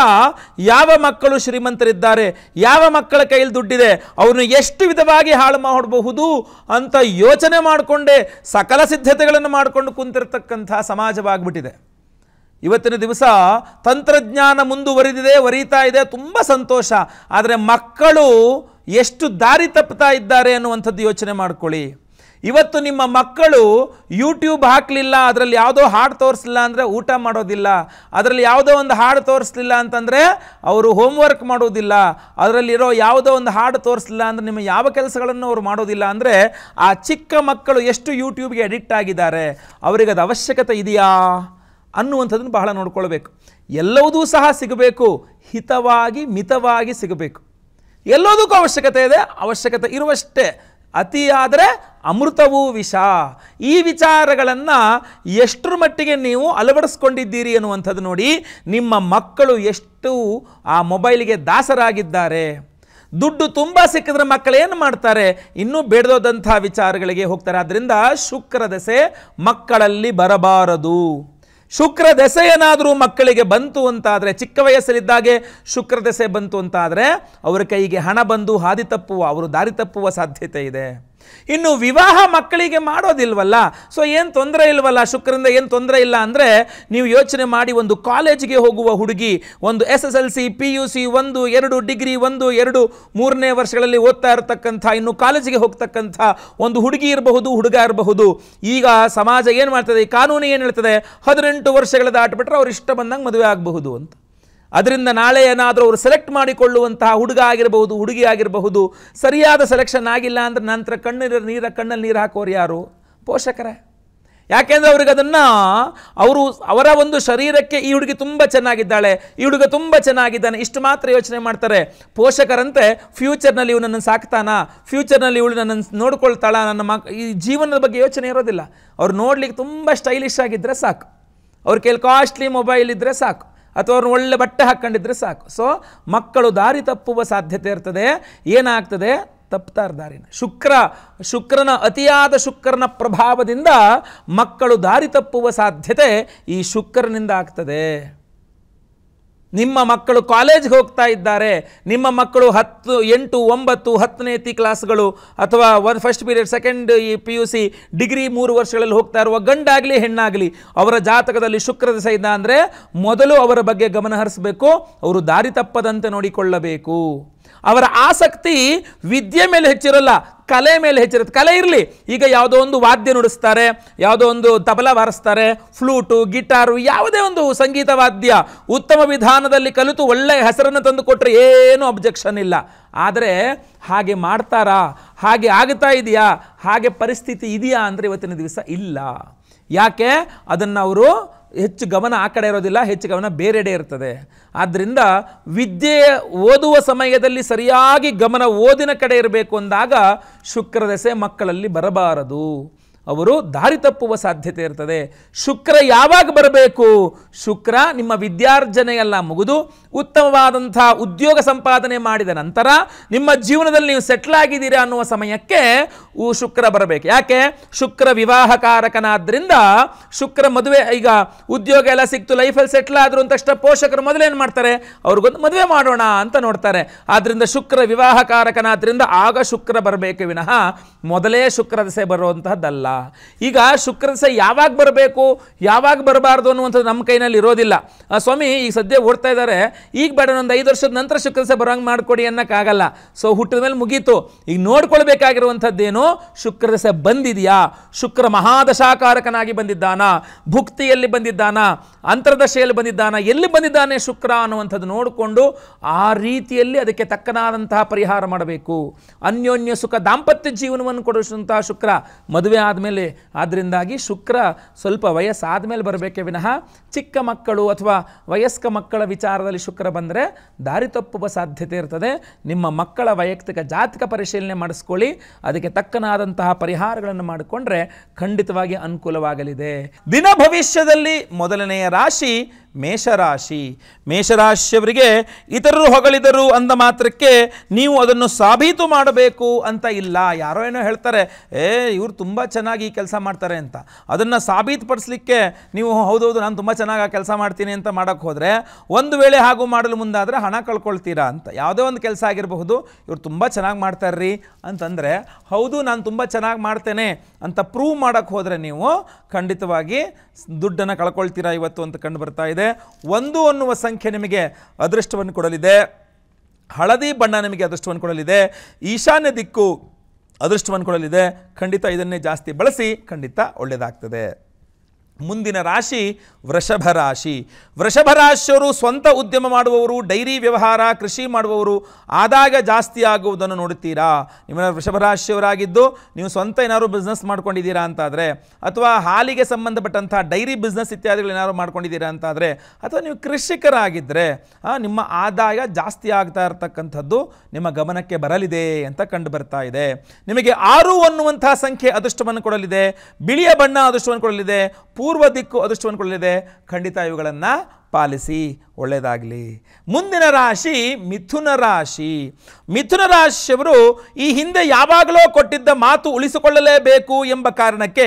ಯಾವ ಮಕ್ಕಳು ಶ್ರೀಮಂತರಿದ್ದಾರೆ ಯಾವ ಮಕ್ಕಳ ಕೈಯಲ್ಲಿ ದುಡ್ಡಿದೆ ಅವನು ಎಷ್ಟು ವಿಧವಾಗಿ ಹಾಳು ಮಾಡಬಹುದು ಮಾಡಬಹುದು ಅಂತ ಯೋಚನೆ ಮಾಡಿಕೊಂಡೇ ಸಕಲ ಸಿದ್ಧತೆಗಳನ್ನು ಮಾಡಿಕೊಂಡು ಕುಂತಿರ್ತಕ್ಕಂಥ ಸಮಾಜವಾಗ್ಬಿಟ್ಟಿದೆ ಇವತ್ತಿನ ದಿವಸ ತಂತ್ರಜ್ಞಾನ ಮುಂದುವರಿದಿದೆ ವರಿತಾ ಇದೆ ತುಂಬ ಸಂತೋಷ ಆದರೆ ಮಕ್ಕಳು ಎಷ್ಟು ದಾರಿ ತಪ್ಪುತ್ತಾ ಇದ್ದಾರೆ ಅನ್ನುವಂಥದ್ದು ಯೋಚನೆ ಮಾಡ್ಕೊಳ್ಳಿ ಇವತ್ತು ನಿಮ್ಮ ಮಕ್ಕಳು ಯೂಟ್ಯೂಬ್ ಹಾಕಲಿಲ್ಲ ಅದರಲ್ಲಿ ಯಾವುದೋ ಹಾಡು ತೋರಿಸಲಿಲ್ಲ ಅಂದರೆ ಊಟ ಮಾಡೋದಿಲ್ಲ ಅದರಲ್ಲಿ ಯಾವುದೋ ಒಂದು ಹಾಡು ತೋರಿಸಲಿಲ್ಲ ಅಂತಂದರೆ ಅವರು ಹೋಮ್ವರ್ಕ್ ಮಾಡೋದಿಲ್ಲ ಅದರಲ್ಲಿರೋ ಯಾವುದೋ ಒಂದು ಹಾಡು ತೋರಿಸಲಿಲ್ಲ ಅಂದರೆ ನಿಮ್ಮ ಯಾವ ಕೆಲಸಗಳನ್ನು ಅವರು ಮಾಡೋದಿಲ್ಲ ಅಂದರೆ ಆ ಚಿಕ್ಕ ಮಕ್ಕಳು ಎಷ್ಟು ಯೂಟ್ಯೂಬ್ಗೆ ಅಡಿಕ್ಟ್ ಆಗಿದ್ದಾರೆ ಅವರಿಗೆ ಅದು ಅವಶ್ಯಕತೆ ಇದೆಯಾ ಅನ್ನುವಂಥದ್ದನ್ನು ಬಹಳ ನೋಡ್ಕೊಳ್ಬೇಕು ಎಲ್ಲವುದೂ ಸಹ ಸಿಗಬೇಕು ಹಿತವಾಗಿ ಮಿತವಾಗಿ ಸಿಗಬೇಕು ಎಲ್ಲೋದಕ್ಕೂ ಅವಶ್ಯಕತೆ ಇದೆ ಅವಶ್ಯಕತೆ ಇರುವಷ್ಟೇ ಅತಿಯಾದರೆ ಅಮೃತವೂ ವಿಷ ಈ ವಿಚಾರಗಳನ್ನು ಎಷ್ಟರ ಮಟ್ಟಿಗೆ ನೀವು ಅಳವಡಿಸ್ಕೊಂಡಿದ್ದೀರಿ ಅನ್ನುವಂಥದ್ದು ನೋಡಿ ನಿಮ್ಮ ಮಕ್ಕಳು ಎಷ್ಟು ಆ ಮೊಬೈಲಿಗೆ ದಾಸರಾಗಿದ್ದಾರೆ ದುಡ್ಡು ತುಂಬ ಸಿಕ್ಕಿದ್ರೆ ಮಕ್ಕಳೇನು ಮಾಡ್ತಾರೆ ಇನ್ನೂ ಬೇಡದೋದಂಥ ವಿಚಾರಗಳಿಗೆ ಹೋಗ್ತಾರೆ ಆದ್ದರಿಂದ ಶುಕ್ರ ದೆಸೆ ಮಕ್ಕಳಲ್ಲಿ ಬರಬಾರದು ಶುಕ್ರ ದೆಸೆ ಏನಾದರೂ ಮಕ್ಕಳಿಗೆ ಬಂತು ಅಂತಾದರೆ ಚಿಕ್ಕ ವಯಸ್ಸಲ್ಲಿದ್ದಾಗೆ ಶುಕ್ರ ದೆಸೆ ಬಂತು ಅಂತಾದರೆ ಅವರ ಕೈಗೆ ಹಣ ಬಂದು ಹಾದಿ ತಪ್ಪುವ ಅವರು ದಾರಿ ತಪ್ಪುವ ಸಾಧ್ಯತೆ ಇದೆ ಇನ್ನು ವಿವಾಹ ಮಕ್ಕಳಿಗೆ ಮಾಡೋದಿಲ್ವಲ್ಲ ಸೊ ಏನು ತೊಂದರೆ ಇಲ್ವಲ್ಲ ಶುಕ್ರಿಂದ ಏನು ತೊಂದರೆ ಇಲ್ಲ ಅಂದರೆ ನೀವು ಯೋಚನೆ ಮಾಡಿ ಒಂದು ಕಾಲೇಜಿಗೆ ಹೋಗುವ ಹುಡುಗಿ ಒಂದು S S L C P U C ಒಂದು ಎರಡು ಡಿಗ್ರಿ ಒಂದು ಎರಡು ಮೂರನೇ ವರ್ಷಗಳಲ್ಲಿ ಓದ್ತಾ ಇರತಕ್ಕಂಥ ಇನ್ನು ಕಾಲೇಜಿಗೆ ಹೋಗ್ತಕ್ಕಂಥ ಒಂದು ಹುಡುಗಿ ಇರಬಹುದು ಹುಡುಗ ಇರಬಹುದು ಈಗ ಸಮಾಜ ಏನು ಮಾಡ್ತದೆ ಈ ಕಾನೂನು ಏನು ಹೇಳ್ತದೆ ಹದಿನೆಂಟು ವರ್ಷಗಳ ದಾಟ್ಬಿಟ್ರೆ ಅವ್ರು ಇಷ್ಟ ಬಂದಂಗೆ ಮದುವೆ ಆಗಬಹುದು ಅಂತ ಅದರಿಂದ ನಾಳೆ ಏನಾದರೂ ಅವರು ಸೆಲೆಕ್ಟ್ ಮಾಡಿಕೊಳ್ಳುವಂತಹ ಹುಡುಗ ಆಗಿರಬಹುದು ಹುಡುಗಿ ಆಗಿರಬಹುದು ಸರಿಯಾದ ಸೆಲೆಕ್ಷನ್ ಆಗಿಲ್ಲ ಅಂದರೆ ನಂತರ ಕಣ್ಣಿರ ನೀರ ಕಣ್ಣಲ್ಲಿ ನೀರು ಹಾಕೋರು ಯಾರು ಪೋಷಕರೇ ಯಾಕೆಂದರೆ ಅವ್ರಿಗೆ ಅದನ್ನು ಅವರು ಅವರ ಒಂದು ಶರೀರಕ್ಕೆ ಈ ಹುಡುಗಿ ತುಂಬ ಚೆನ್ನಾಗಿದ್ದಾಳೆ ಈ ಹುಡುಗ ತುಂಬ ಚೆನ್ನಾಗಿದ್ದಾನೆ ಇಷ್ಟು ಮಾತ್ರ ಯೋಚನೆ ಮಾಡ್ತಾರೆ ಪೋಷಕರಂತೆ ಫ್ಯೂಚರ್ನಲ್ಲಿ ಇವು ನನ್ನನ್ನು ಸಾಕ್ತಾನ ಫ್ಯೂಚರ್ನಲ್ಲಿ ಇವಳು ನನ್ನನ್ನು ನೋಡ್ಕೊಳ್ತಾಳ ನನ್ನ ಮಕ್ ಈ ಜೀವನದ ಬಗ್ಗೆ ಯೋಚನೆ ಇರೋದಿಲ್ಲ ಅವ್ರು ನೋಡ್ಲಿಕ್ಕೆ ತುಂಬ ಸ್ಟೈಲಿಶ್ ಆಗಿದ್ದರೆ ಸಾಕು ಅವ್ರ ಕೈಲಿ ಕಾಸ್ಟ್ಲಿ ಮೊಬೈಲ್ ಇದ್ದರೆ ಸಾಕು ಅಥವಾ ಅವ್ರನ್ನ ಒಳ್ಳೆ ಬಟ್ಟೆ ಹಾಕ್ಕೊಂಡಿದ್ರೆ ಸಾಕು ಸೊ ಮಕ್ಕಳು ದಾರಿ ತಪ್ಪುವ ಸಾಧ್ಯತೆ ಇರ್ತದೆ ಏನಾಗ್ತದೆ ತಪ್ತಾರ ದಾರಿನ ಶುಕ್ರ ಶುಕ್ರನ ಅತಿಯಾದ ಶುಕ್ರನ ಪ್ರಭಾವದಿಂದ ಮಕ್ಕಳು ದಾರಿ ತಪ್ಪುವ ಸಾಧ್ಯತೆ ಈ ಶುಕ್ರನಿಂದ ಆಗ್ತದೆ ನಿಮ್ಮ ಮಕ್ಕಳು ಕಾಲೇಜ್ಗೆ ಹೋಗ್ತಾ ಇದ್ದಾರೆ ನಿಮ್ಮ ಮಕ್ಕಳು ಹತ್ತು ಎಂಟು ಒಂಬತ್ತು ಹತ್ತನೇ ತಿ ಕ್ಲಾಸ್ಗಳು ಅಥವಾ ಒನ್ ಫಸ್ಟ್ ಪೀರಿಯಡ್ ಸೆಕೆಂಡ್ ಈ ಪಿ ಯು ಸಿ ಡಿಗ್ರಿ ಮೂರು ವರ್ಷಗಳಲ್ಲಿ ಹೋಗ್ತಾ ಇರುವ ಗಂಡಾಗಲಿ ಹೆಣ್ಣಾಗಲಿ ಅವರ ಜಾತಕದಲ್ಲಿ ಶುಕ್ರದ ಸಹಿತ ಅಂದರೆ ಮೊದಲು ಅವರ ಬಗ್ಗೆ ಗಮನಹರಿಸಬೇಕು ಅವರು ದಾರಿ ತಪ್ಪದಂತೆ ನೋಡಿಕೊಳ್ಳಬೇಕು ಅವರ ಆಸಕ್ತಿ ವಿದ್ಯೆ ಮೇಲೆ ಹೆಚ್ಚಿರಲ್ಲ ಕಲೆ ಮೇಲೆ ಹೆಚ್ಚಿರುತ್ತೆ ಕಲೆ ಇರಲಿ ಈಗ ಯಾವುದೋ ಒಂದು ವಾದ್ಯ ನುಡಿಸ್ತಾರೆ ಯಾವುದೋ ಒಂದು ತಬಲ ಬಾರಿಸ್ತಾರೆ ಫ್ಲೂಟು ಗಿಟಾರು ಯಾವುದೇ ಒಂದು ಸಂಗೀತ ವಾದ್ಯ ಉತ್ತಮ ವಿಧಾನದಲ್ಲಿ ಕಲಿತು ಒಳ್ಳೆಯ ಹೆಸರನ್ನು ತಂದುಕೊಟ್ರೆ ಏನು ಅಬ್ಜೆಕ್ಷನ್ ಇಲ್ಲ ಆದರೆ ಹಾಗೆ ಮಾಡ್ತಾರಾ ಹಾಗೆ ಆಗ್ತಾ ಇದೆಯಾ ಹಾಗೆ ಪರಿಸ್ಥಿತಿ ಇದೆಯಾ ಅಂದರೆ ಇವತ್ತಿನ ದಿವಸ ಇಲ್ಲ ಯಾಕೆ ಅದನ್ನು ಅವರು ಹೆಚ್ಚು ಗಮನ ಆ ಕಡೆ ಇರೋದಿಲ್ಲ ಹೆಚ್ಚು ಗಮನ ಬೇರೆಡೆ ಇರ್ತದೆ ಆದ್ದರಿಂದ ವಿದ್ಯೆ ಓದುವ ಸಮಯದಲ್ಲಿ ಸರಿಯಾಗಿ ಗಮನ ಓದಿನ ಕಡೆ ಇರಬೇಕು ಅಂದಾಗ ಶುಕ್ರದೆಸೆ ಮಕ್ಕಳಲ್ಲಿ ಬರಬಾರದು ಅವರು ದಾರಿ ತಪ್ಪುವ ಸಾಧ್ಯತೆ ಇರ್ತದೆ ಶುಕ್ರ ಯಾವಾಗ ಬರಬೇಕು ಶುಕ್ರ ನಿಮ್ಮ ವಿದ್ಯಾರ್ಜನೆಯೆಲ್ಲ ಮುಗಿದು ಉತ್ತಮವಾದಂಥ ಉದ್ಯೋಗ ಸಂಪಾದನೆ ಮಾಡಿದ ನಂತರ ನಿಮ್ಮ ಜೀವನದಲ್ಲಿ ನೀವು ಸೆಟ್ಲ್ ಆಗಿದ್ದೀರಾ ಅನ್ನುವ ಸಮಯಕ್ಕೆ ಊ ಶುಕ್ರ ಬರಬೇಕು ಯಾಕೆ ಶುಕ್ರ ವಿವಾಹಕಾರಕನಾದ್ದರಿಂದ ಶುಕ್ರ ಮದುವೆ ಈಗ ಉದ್ಯೋಗ ಎಲ್ಲ ಸಿಕ್ತು ಲೈಫಲ್ಲಿ ಸೆಟ್ಲ್ ಆದರೂ ಅಂತಕ್ಷಣ ಪೋಷಕರು ಮೊದಲೇನು ಮಾಡ್ತಾರೆ ಅವ್ರಿಗೊಂದು ಮದುವೆ ಮಾಡೋಣ ಅಂತ ನೋಡ್ತಾರೆ ಆದ್ದರಿಂದ ಶುಕ್ರ ವಿವಾಹಕಾರಕನಾದ್ದರಿಂದ ಆಗ ಶುಕ್ರ ಬರಬೇಕು ವಿನಃ ಮೊದಲೇ ಶುಕ್ರದಸೆ ಬರುವಂತಹದ್ದಲ್ಲ ಈಗ ಶುಕ್ರದಸೆ ಯಾವಾಗ ಬರಬೇಕು ಯಾವಾಗ ಬರಬಾರ್ದು ಅನ್ನುವಂಥದ್ದು ನಮ್ಮ ಕೈನಲ್ಲಿ ಇರೋದಿಲ್ಲ ಸ್ವಾಮಿ ಈಗ ಸದ್ಯ ಓಡ್ತಾ ಇದ್ದಾರೆ ಈಗ ಬೇಡ ಒಂದು ಐದು ವರ್ಷದ ನಂತರ ಶುಕ್ರದಸೆ ಬರೋಂಗೆ ಮಾಡಿಕೊಡಿ ಅನ್ನೋಕ್ಕಾಗಲ್ಲ ಸೊ ಹುಟ್ಟಿದ ಮೇಲೆ ಮುಗೀತು ಈಗ ನೋಡ್ಕೊಳ್ಬೇಕಾಗಿರುವಂಥದ್ದೇನು ಶುಕ್ರದಸೆ ಬಂದಿದೆಯಾ ಶುಕ್ರ ಮಹಾದಶಾಕಾರಕನಾಗಿ ಬಂದಿದ್ದಾನ ಭುಕ್ತಿಯಲ್ಲಿ ಬಂದಿದ್ದಾನ ಅಂತರ್ದಶೆಯಲ್ಲಿ ಬಂದಿದ್ದಾನ ಎಲ್ಲಿ ಬಂದಿದ್ದಾನೆ ಶುಕ್ರ ಅನ್ನುವಂಥದ್ದು ನೋಡಿಕೊಂಡು ಆ ರೀತಿಯಲ್ಲಿ ಅದಕ್ಕೆ ತಕ್ಕನಾದಂತಹ ಪರಿಹಾರ ಮಾಡಬೇಕು ಅನ್ಯೋನ್ಯ ಸುಖ ದಾಂಪತ್ಯ ಜೀವನವನ್ನು ಸುಖವನ್ನು ಶುಕ್ರ ಮದುವೆ ಆದಮೇಲೆ ಆದ್ದರಿಂದಾಗಿ ಶುಕ್ರ ಸ್ವಲ್ಪ ವಯಸ್ಸಾದ ಮೇಲೆ ಬರಬೇಕೇ ವಿನಃ ಚಿಕ್ಕ ಮಕ್ಕಳು ಅಥವಾ ವಯಸ್ಕ ಮಕ್ಕಳ ವಿಚಾರದಲ್ಲಿ ಶುಕ್ರ ಬಂದರೆ ದಾರಿ ತಪ್ಪುವ ಸಾಧ್ಯತೆ ಇರ್ತದೆ ನಿಮ್ಮ ಮಕ್ಕಳ ವೈಯಕ್ತಿಕ ಜಾತಕ ಪರಿಶೀಲನೆ ಮಾಡಿಸ್ಕೊಳ್ಳಿ ಅದಕ್ಕೆ ತಕ್ಕನಾದಂತಹ ಪರಿಹಾರಗಳನ್ನು ಮಾಡಿಕೊಂಡ್ರೆ ಖಂಡಿತವಾಗಿ ಅನುಕೂಲವಾಗಲಿದೆ ದಿನ ಭವಿಷ್ಯದಲ್ಲಿ ಮೊದಲನೆಯ ರಾಶಿ ಮೇಷರಾಶಿ ಮೇಷರಾಶಿಯವರಿಗೆ ಇತರರು ಹೊಗಳಿದರು ಅಂದ ಮಾತ್ರಕ್ಕೆ ನೀವು ಅದನ್ನು ಸಾಬೀತು ಮಾಡಬೇಕು ಅಂತ ಇಲ್ಲ ಯಾರೋ ಏನೋ ಏನೋ ಹೇಳ್ತಾರೆ ಏ ಇವ್ರು ತುಂಬ ಚೆನ್ನಾಗಿ ಈ ಕೆಲಸ ಮಾಡ್ತಾರೆ ಅಂತ ಅದನ್ನು ಸಾಬೀತುಪಡಿಸ್ಲಿಕ್ಕೆ ನೀವು ಹೌದೌದು ನಾನು ತುಂಬ ಚೆನ್ನಾಗಿ ಕೆಲಸ ಮಾಡ್ತೀನಿ ಅಂತ ಮಾಡೋಕ್ಕೆ ಹೋದರೆ ಒಂದು ವೇಳೆ ಹಾಗೂ ಮಾಡಲು ಮುಂದಾದರೆ ಹಣ ಕಳ್ಕೊಳ್ತೀರಾ ಅಂತ ಯಾವುದೇ ಒಂದು ಕೆಲಸ ಆಗಿರಬಹುದು ಇವ್ರು ತುಂಬ ಚೆನ್ನಾಗಿ ಮಾಡ್ತಾರ್ರಿ ಅಂತಂದರೆ ಹೌದು ನಾನು ತುಂಬ ಚೆನ್ನಾಗಿ ಮಾಡ್ತೇನೆ ಅಂತ ಪ್ರೂವ್ ಮಾಡೋಕ್ಕೆ ಹೋದರೆ ನೀವು ಖಂಡಿತವಾಗಿ ದುಡ್ಡನ್ನು ಕಳ್ಕೊಳ್ತೀರಾ ಇವತ್ತು ಅಂತ ಕಂಡು ಬರ್ತಾ ಇದೆ ಒಂದು ಅನ್ನುವ ಸಂಖ್ಯೆ ನಿಮಗೆ ಅದೃಷ್ಟವನ್ನು ಕೊಡಲಿದೆ ಹಳದಿ ಬಣ್ಣ ನಿಮಗೆ ಅದೃಷ್ಟವನ್ನು ಕೊಡಲಿದೆ ಈಶಾನ್ಯ ದಿಕ್ಕು ಅದೃಷ್ಟವನ್ನು ಕೊಡಲಿದೆ ಖಂಡಿತ ಇದನ್ನೇ ಜಾಸ್ತಿ ಬಳಸಿ ಖಂಡಿತ ಒಳ್ಳೆಯದಾಗ್ತದೆ ಮುಂದಿನ ರಾಶಿ ವೃಷಭ ರಾಶಿ ವೃಷಭ ರಾಶಿಯವರು ಸ್ವಂತ ಉದ್ಯಮ ಮಾಡುವವರು ಡೈರಿ ವ್ಯವಹಾರ ಕೃಷಿ ಮಾಡುವವರು ಆದಾಯ ಜಾಸ್ತಿ ಆಗುವುದನ್ನು ನೋಡುತ್ತೀರಾ ನಿಮ್ಮ ವೃಷಭ ರಾಶಿಯವರಾಗಿದ್ದು ನೀವು ಸ್ವಂತ ಏನಾದರೂ ಬಿಸ್ನೆಸ್ ಮಾಡ್ಕೊಂಡಿದ್ದೀರಾ ಅಂತಾದರೆ ಅಥವಾ ಹಾಲಿಗೆ ಸಂಬಂಧಪಟ್ಟಂಥ ಡೈರಿ ಬಿಸ್ನೆಸ್ ಇತ್ಯಾದಿಗಳು ಏನಾದರೂ ಮಾಡ್ಕೊಂಡಿದ್ದೀರಾ ಅಂತಾದರೆ ಅಥವಾ ನೀವು ಕೃಷಿಕರಾಗಿದ್ದರೆ ನಿಮ್ಮ ಆದಾಯ ಜಾಸ್ತಿ ಆಗ್ತಾ ಇರತಕ್ಕಂಥದ್ದು ನಿಮ್ಮ ಗಮನಕ್ಕೆ ಬರಲಿದೆ ಅಂತ ಕಂಡು ಬರ್ತಾ ಇದೆ ನಿಮಗೆ ಆರು ಅನ್ನುವಂಥ ಸಂಖ್ಯೆ ಅದೃಷ್ಟವನ್ನು ಕೊಡಲಿದೆ ಬಿಳಿಯ ಬಣ್ಣ ಅದೃಷ್ಟವನ್ನು ಕೊಡಲಿದೆ ಪೂರ್ವ ದಿಕ್ಕು ಅದೃಷ್ಟವನ್ನು ಕೊಡಲಿದೆ ಖಂಡಿತ ಇವುಗಳನ್ನು ಪಾಲಿಸಿ ಒಳ್ಳೆಯದಾಗಲಿ ಮುಂದಿನ ರಾಶಿ ಮಿಥುನ ರಾಶಿ ಮಿಥುನ ರಾಶಿಯವರು ಈ ಹಿಂದೆ ಯಾವಾಗಲೋ ಕೊಟ್ಟಿದ್ದ ಮಾತು ಉಳಿಸಿಕೊಳ್ಳಲೇಬೇಕು ಎಂಬ ಕಾರಣಕ್ಕೆ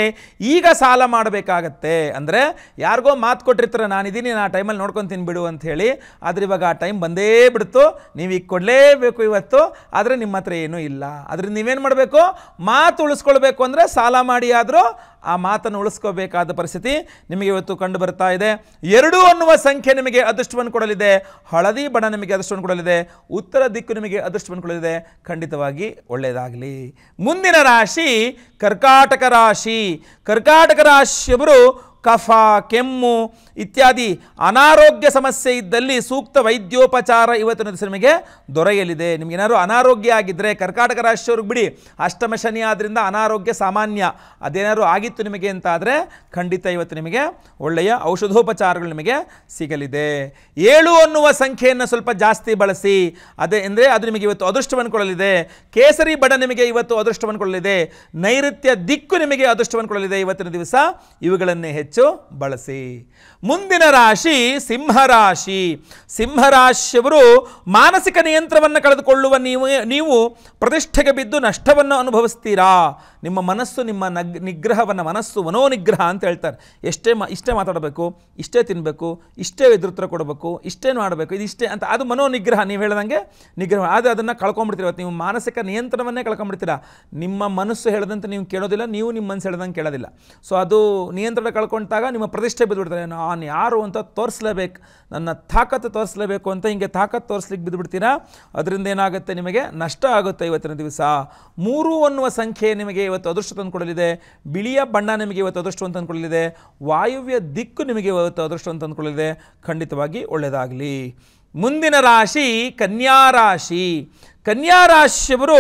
ಈಗ ಸಾಲ ಮಾಡಬೇಕಾಗತ್ತೆ ಅಂದರೆ ಯಾರಿಗೋ ಮಾತು ಕೊಟ್ಟಿರ್ತಾರೆ ನಾನಿದ್ದೀನಿ ನಾನು ಆ ಟೈಮಲ್ಲಿ ನೋಡ್ಕೊತೀನಿ ಬಿಡು ಅಂತ ಹೇಳಿ ಆದರೆ ಇವಾಗ ಆ ಟೈಮ್ ಬಂದೇ ಬಿಡ್ತು ನೀವು ಈಗ ಕೊಡಲೇಬೇಕು ಇವತ್ತು ಆದರೆ ನಿಮ್ಮ ಹತ್ರ ಏನೂ ಇಲ್ಲ ಅದರಿಂದ ನೀವೇನು ಮಾಡಬೇಕು ಮಾತು ಉಳಿಸ್ಕೊಳ್ಬೇಕು ಅಂದರೆ ಸಾಲ ಮಾಡಿ ಆದರೂ ಆ ಮಾತನ್ನು ಉಳಿಸ್ಕೋಬೇಕಾದ ಪರಿಸ್ಥಿತಿ ನಿಮಗೆ ಇವತ್ತು ಕಂಡು ಬರ್ತಾ ಇದೆ ಎರಡು ಅನ್ನುವ ಸಂಖ್ಯೆ ನಿಮಗೆ ಅದೃಷ್ಟವನ್ನು ಕೊಡಲಿದೆ ಹಳದಿ ಬಣ ನಿಮಗೆ ಅದೃಷ್ಟವನ್ನು ಕೊಡಲಿದೆ ಉತ್ತರ ದಿಕ್ಕು ನಿಮಗೆ ಅದೃಷ್ಟವನ್ನು ಕೊಡಲಿದೆ ಖಂಡಿತವಾಗಿ ಒಳ್ಳೆಯದಾಗಲಿ ಮುಂದಿನ ರಾಶಿ ಕರ್ಕಾಟಕ ರಾಶಿ ಕರ್ಕಾಟಕ ರಾಶಿಯವರು ಕಫ ಕೆಮ್ಮು ಇತ್ಯಾದಿ ಅನಾರೋಗ್ಯ ಸಮಸ್ಯೆ ಇದ್ದಲ್ಲಿ ಸೂಕ್ತ ವೈದ್ಯೋಪಚಾರ ಇವತ್ತಿನ ದಿವಸ ನಿಮಗೆ ದೊರೆಯಲಿದೆ ನಿಮಗೇನಾದ್ರು ಅನಾರೋಗ್ಯ ಆಗಿದ್ದರೆ ಕರ್ನಾಟಕ ರಾಶಿಯವ್ರಿಗೆ ಬಿಡಿ ಅಷ್ಟಮ ಶನಿ ಆದ್ದರಿಂದ ಅನಾರೋಗ್ಯ ಸಾಮಾನ್ಯ ಅದೇನಾದ್ರು ಆಗಿತ್ತು ನಿಮಗೆ ಅಂತ ಆದರೆ ಖಂಡಿತ ಇವತ್ತು ನಿಮಗೆ ಒಳ್ಳೆಯ ಔಷಧೋಪಚಾರಗಳು ನಿಮಗೆ ಸಿಗಲಿದೆ ಏಳು ಅನ್ನುವ ಸಂಖ್ಯೆಯನ್ನು ಸ್ವಲ್ಪ ಜಾಸ್ತಿ ಬಳಸಿ ಅದೇ ಅಂದರೆ ಅದು ನಿಮಗೆ ಇವತ್ತು ಅದೃಷ್ಟವನ್ನು ಕೊಡಲಿದೆ ಕೇಸರಿ ಬಡ ನಿಮಗೆ ಇವತ್ತು ಅದೃಷ್ಟವನ್ನು ಕೊಡಲಿದೆ ನೈಋತ್ಯ ದಿಕ್ಕು ನಿಮಗೆ ಅದೃಷ್ಟವನ್ನು ಕೊಡಲಿದೆ ಇವತ್ತಿನ ದಿವಸ ಇವುಗಳನ್ನೇ ಹೆಚ್ಚು ಹೆಚ್ಚು ಬಳಸಿ ಮುಂದಿನ ರಾಶಿ ಸಿಂಹರಾಶಿ ಸಿಂಹರಾಶಿಯವರು ಮಾನಸಿಕ ನಿಯಂತ್ರಣವನ್ನು ಕಳೆದುಕೊಳ್ಳುವ ನೀವು ನೀವು ಪ್ರತಿಷ್ಠೆಗೆ ಬಿದ್ದು ನಷ್ಟವನ್ನು ಅನುಭವಿಸ್ತೀರಾ ನಿಮ್ಮ ಮನಸ್ಸು ನಿಮ್ಮ ನಗ್ ನಿಗ್ರಹವನ್ನು ಮನಸ್ಸು ಮನೋನಿಗ್ರಹ ಅಂತ ಹೇಳ್ತಾರೆ ಎಷ್ಟೇ ಮಾ ಇಷ್ಟೇ ಮಾತಾಡಬೇಕು ಇಷ್ಟೇ ತಿನ್ನಬೇಕು ಇಷ್ಟೇ ಎದುರುತ್ತರ ಕೊಡಬೇಕು ಇಷ್ಟೇ ಮಾಡಬೇಕು ಇದು ಇಷ್ಟೇ ಅಂತ ಅದು ಮನೋನಿಗ್ರಹ ನೀವು ಹೇಳ್ದಂಗೆ ನಿಗ್ರಹ ಆದರೆ ಅದನ್ನು ಕಳ್ಕೊಂಡ್ಬಿಡ್ತೀರ ಇವತ್ತು ನೀವು ಮಾನಸಿಕ ನಿಯಂತ್ರಣವನ್ನೇ ಕಳ್ಕೊಂಡ್ಬಿಡ್ತೀರಾ ನಿಮ್ಮ ಮನಸ್ಸು ಹೇಳ್ದಂತೆ ನೀವು ಕೇಳೋದಿಲ್ಲ ನೀವು ನಿಮ್ಮ ಮನಸ್ಸು ಹೇಳ್ದಂಗೆ ಕೇಳೋದಿಲ್ಲ ಸೊ ಅದು ನಿಯಂತ್ರಣ ಕಳ್ಕೊಂಡು ಮಾಡ್ಕೊಂಡಾಗ ನಿಮ್ಮ ಪ್ರತಿಷ್ಠೆ ಬಿದ್ದುಬಿಡ್ತಾರೆ ನಾನು ಯಾರು ಅಂತ ತೋರಿಸ್ಲೇಬೇಕು ನನ್ನ ತಾಕತ್ತು ತೋರಿಸ್ಲೇಬೇಕು ಅಂತ ಹಿಂಗೆ ತಾಕತ್ತು ತೋರಿಸ್ಲಿಕ್ಕೆ ಬಿದ್ದುಬಿಡ್ತೀರಾ ಅದರಿಂದ ಏನಾಗುತ್ತೆ ನಿಮಗೆ ನಷ್ಟ ಆಗುತ್ತೆ ಇವತ್ತಿನ ದಿವಸ ಮೂರು ಅನ್ನುವ ಸಂಖ್ಯೆ ನಿಮಗೆ ಇವತ್ತು ಅದೃಷ್ಟ ತಂದುಕೊಡಲಿದೆ ಬಿಳಿಯ ಬಣ್ಣ ನಿಮಗೆ ಇವತ್ತು ಅದೃಷ್ಟ ಅಂತ ಅಂದ್ಕೊಳ್ಳಲಿದೆ ವಾಯುವ್ಯ ದಿಕ್ಕು ನಿಮಗೆ ಇವತ್ತು ಅದೃಷ್ಟ ಅಂತ ಅಂದ್ಕೊಳ್ಳಲಿದೆ ಖಂಡಿತವಾಗಿ ಒಳ್ಳೆಯದಾಗಲಿ ಮುಂದಿನ ರಾಶಿ ಕನ್ಯಾ ರಾಶಿ ಕನ್ಯಾರಾಶ್ಯವರು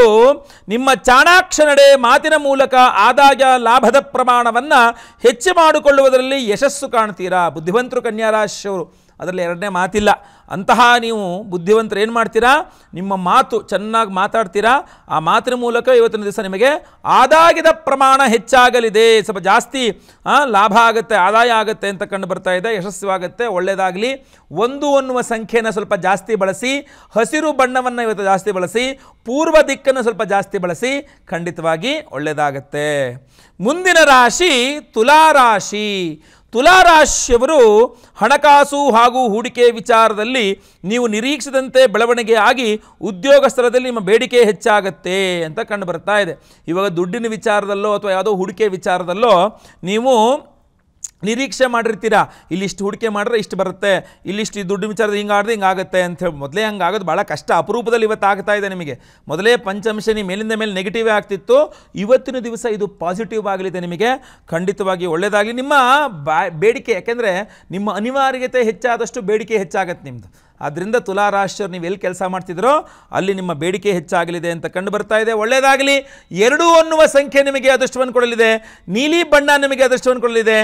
ನಿಮ್ಮ ಚಾಣಾಕ್ಷ ನಡೆ ಮಾತಿನ ಮೂಲಕ ಆದಾಯ ಲಾಭದ ಪ್ರಮಾಣವನ್ನು ಹೆಚ್ಚು ಮಾಡಿಕೊಳ್ಳುವುದರಲ್ಲಿ ಯಶಸ್ಸು ಕಾಣ್ತೀರಾ ಬುದ್ಧಿವಂತರು ಕನ್ಯಾರಾಶಿಯವರು ಅದರಲ್ಲಿ ಎರಡನೇ ಮಾತಿಲ್ಲ ಅಂತಹ ನೀವು ಬುದ್ಧಿವಂತರು ಏನು ಮಾಡ್ತೀರಾ ನಿಮ್ಮ ಮಾತು ಚೆನ್ನಾಗಿ ಮಾತಾಡ್ತೀರಾ ಆ ಮಾತಿನ ಮೂಲಕ ಇವತ್ತಿನ ದಿವಸ ನಿಮಗೆ ಆದಾಯದ ಪ್ರಮಾಣ ಹೆಚ್ಚಾಗಲಿದೆ ಸ್ವಲ್ಪ ಜಾಸ್ತಿ ಲಾಭ ಆಗುತ್ತೆ ಆದಾಯ ಆಗುತ್ತೆ ಅಂತ ಕಂಡು ಬರ್ತಾ ಇದೆ ಯಶಸ್ವಾಗುತ್ತೆ ಒಳ್ಳೆಯದಾಗಲಿ ಒಂದು ಅನ್ನುವ ಸಂಖ್ಯೆಯನ್ನು ಸ್ವಲ್ಪ ಜಾಸ್ತಿ ಬಳಸಿ ಹಸಿರು ಬಣ್ಣವನ್ನು ಇವತ್ತು ಜಾಸ್ತಿ ಬಳಸಿ ಪೂರ್ವ ದಿಕ್ಕನ್ನು ಸ್ವಲ್ಪ ಜಾಸ್ತಿ ಬಳಸಿ ಖಂಡಿತವಾಗಿ ಒಳ್ಳೆಯದಾಗತ್ತೆ ಮುಂದಿನ ರಾಶಿ ತುಲಾರಾಶಿ ತುಲಾರಾಶಿಯವರು ಹಣಕಾಸು ಹಾಗೂ ಹೂಡಿಕೆ ವಿಚಾರದಲ್ಲಿ ನೀವು ನಿರೀಕ್ಷಿದಂತೆ ಬೆಳವಣಿಗೆ ಆಗಿ ಉದ್ಯೋಗ ಸ್ಥಳದಲ್ಲಿ ನಿಮ್ಮ ಬೇಡಿಕೆ ಹೆಚ್ಚಾಗತ್ತೆ ಅಂತ ಕಂಡು ಬರ್ತಾ ಇದೆ ಇವಾಗ ದುಡ್ಡಿನ ವಿಚಾರದಲ್ಲೋ ಅಥವಾ ಯಾವುದೋ ಹೂಡಿಕೆ ವಿಚಾರದಲ್ಲೋ ನೀವು ನಿರೀಕ್ಷೆ ಮಾಡಿರ್ತೀರ ಇಲ್ಲಿಷ್ಟು ಹೂಡಿಕೆ ಮಾಡಿದ್ರೆ ಇಷ್ಟು ಬರುತ್ತೆ ಇಲ್ಲಿಷ್ಟು ಈ ದುಡ್ಡು ವಿಚಾರದ ಹಿಂಗಾಡ್ದು ಹಿಂಗಾಗುತ್ತೆ ಅಂಥೇಳಿ ಮೊದಲೇ ಆಗೋದು ಭಾಳ ಕಷ್ಟ ಅಪರೂಪದಲ್ಲಿ ಇವತ್ತು ಆಗ್ತಾ ಇದೆ ನಿಮಗೆ ಮೊದಲೇ ಪಂಚಮಶನಿ ಮೇಲಿಂದ ಮೇಲೆ ನೆಗೆಟಿವೇ ಆಗ್ತಿತ್ತು ಇವತ್ತಿನ ದಿವಸ ಇದು ಪಾಸಿಟಿವ್ ಆಗಲಿದೆ ನಿಮಗೆ ಖಂಡಿತವಾಗಿ ಒಳ್ಳೆಯದಾಗಲಿ ನಿಮ್ಮ ಬೇಡಿಕೆ ಯಾಕೆಂದರೆ ನಿಮ್ಮ ಅನಿವಾರ್ಯತೆ ಹೆಚ್ಚಾದಷ್ಟು ಬೇಡಿಕೆ ಹೆಚ್ಚಾಗತ್ತೆ ನಿಮ್ಮದು ಆದ್ದರಿಂದ ತುಲಾರಾಶಿಯವರು ನೀವು ಎಲ್ಲಿ ಕೆಲಸ ಮಾಡ್ತಿದ್ರೋ ಅಲ್ಲಿ ನಿಮ್ಮ ಬೇಡಿಕೆ ಹೆಚ್ಚಾಗಲಿದೆ ಅಂತ ಕಂಡು ಬರ್ತಾ ಇದೆ ಒಳ್ಳೆಯದಾಗಲಿ ಎರಡು ಅನ್ನುವ ಸಂಖ್ಯೆ ನಿಮಗೆ ಅದೃಷ್ಟವನ್ನು ಕೊಡಲಿದೆ ನೀಲಿ ಬಣ್ಣ ನಿಮಗೆ ಅದೃಷ್ಟವನ್ನು ಕೊಡಲಿದೆ